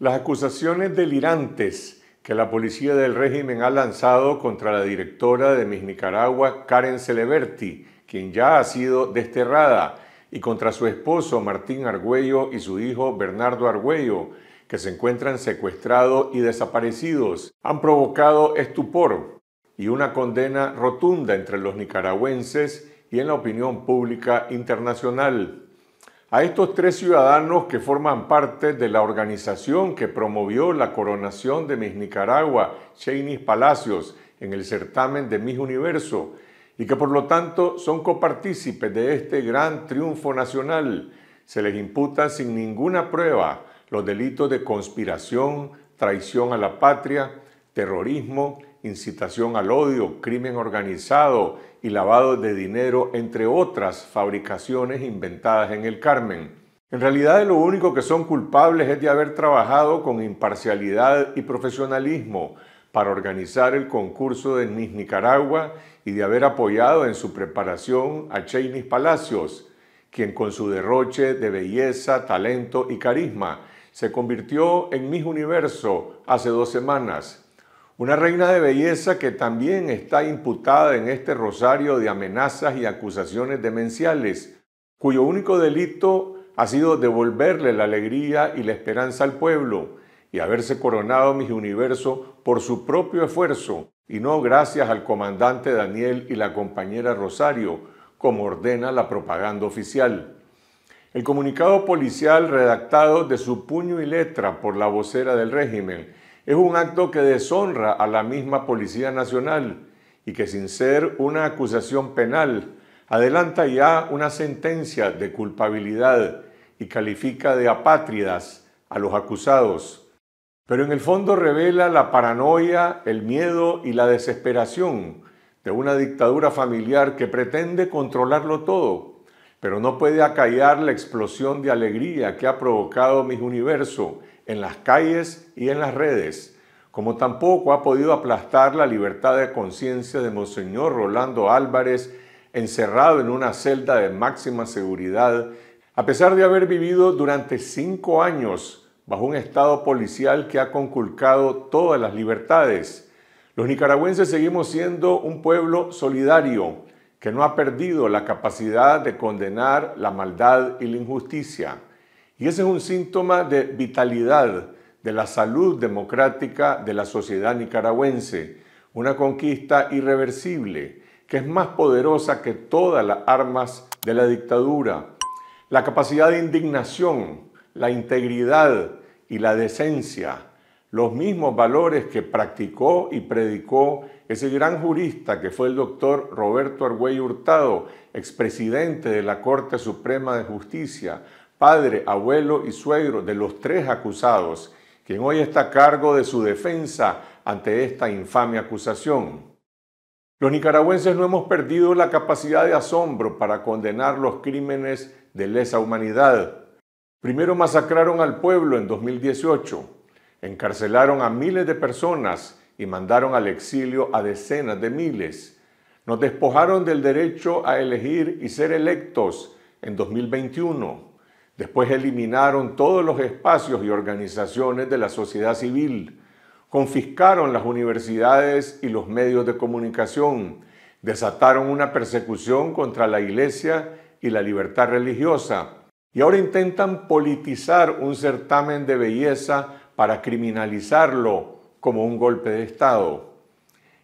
Las acusaciones delirantes que la policía del régimen ha lanzado contra la directora de Miss Nicaragua, Karen Celeberti, quien ya ha sido desterrada, y contra su esposo Martín Argüello y su hijo Bernardo Argüello, que se encuentran secuestrados y desaparecidos, han provocado estupor y una condena rotunda entre los nicaragüenses y en la opinión pública internacional. A estos tres ciudadanos que forman parte de la organización que promovió la coronación de Miss Nicaragua, Cheney Palacios, en el certamen de Miss Universo, y que por lo tanto son copartícipes de este gran triunfo nacional, se les imputan sin ninguna prueba los delitos de conspiración, traición a la patria, terrorismo, incitación al odio, crimen organizado y lavado de dinero, entre otras fabricaciones inventadas en el Carmen. En realidad lo único que son culpables es de haber trabajado con imparcialidad y profesionalismo para organizar el concurso de Miss Nicaragua y de haber apoyado en su preparación a Cheney Palacios, quien con su derroche de belleza, talento y carisma se convirtió en Miss Universo hace dos semanas una reina de belleza que también está imputada en este rosario de amenazas y acusaciones demenciales, cuyo único delito ha sido devolverle la alegría y la esperanza al pueblo y haberse coronado mis Universo por su propio esfuerzo y no gracias al comandante Daniel y la compañera Rosario, como ordena la propaganda oficial. El comunicado policial redactado de su puño y letra por la vocera del régimen es un acto que deshonra a la misma Policía Nacional y que sin ser una acusación penal, adelanta ya una sentencia de culpabilidad y califica de apátridas a los acusados. Pero en el fondo revela la paranoia, el miedo y la desesperación de una dictadura familiar que pretende controlarlo todo, pero no puede acallar la explosión de alegría que ha provocado mi Universo en las calles y en las redes, como tampoco ha podido aplastar la libertad de conciencia de Monseñor Rolando Álvarez, encerrado en una celda de máxima seguridad, a pesar de haber vivido durante cinco años bajo un estado policial que ha conculcado todas las libertades. Los nicaragüenses seguimos siendo un pueblo solidario que no ha perdido la capacidad de condenar la maldad y la injusticia. Y ese es un síntoma de vitalidad, de la salud democrática de la sociedad nicaragüense, una conquista irreversible que es más poderosa que todas las armas de la dictadura. La capacidad de indignación, la integridad y la decencia, los mismos valores que practicó y predicó ese gran jurista que fue el doctor Roberto Argüello Hurtado, expresidente de la Corte Suprema de Justicia, padre, abuelo y suegro de los tres acusados, quien hoy está a cargo de su defensa ante esta infame acusación. Los nicaragüenses no hemos perdido la capacidad de asombro para condenar los crímenes de lesa humanidad. Primero masacraron al pueblo en 2018, encarcelaron a miles de personas y mandaron al exilio a decenas de miles. Nos despojaron del derecho a elegir y ser electos en 2021 Después eliminaron todos los espacios y organizaciones de la sociedad civil, confiscaron las universidades y los medios de comunicación, desataron una persecución contra la iglesia y la libertad religiosa, y ahora intentan politizar un certamen de belleza para criminalizarlo como un golpe de Estado.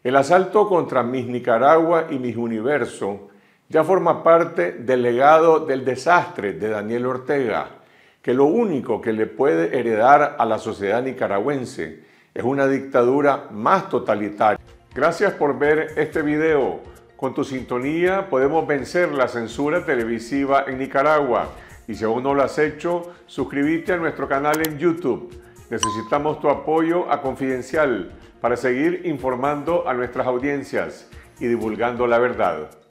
El asalto contra Miss Nicaragua y Miss Universo ya forma parte del legado del desastre de Daniel Ortega, que lo único que le puede heredar a la sociedad nicaragüense es una dictadura más totalitaria. Gracias por ver este video. Con tu sintonía podemos vencer la censura televisiva en Nicaragua. Y si aún no lo has hecho, suscríbete a nuestro canal en YouTube. Necesitamos tu apoyo a Confidencial para seguir informando a nuestras audiencias y divulgando la verdad.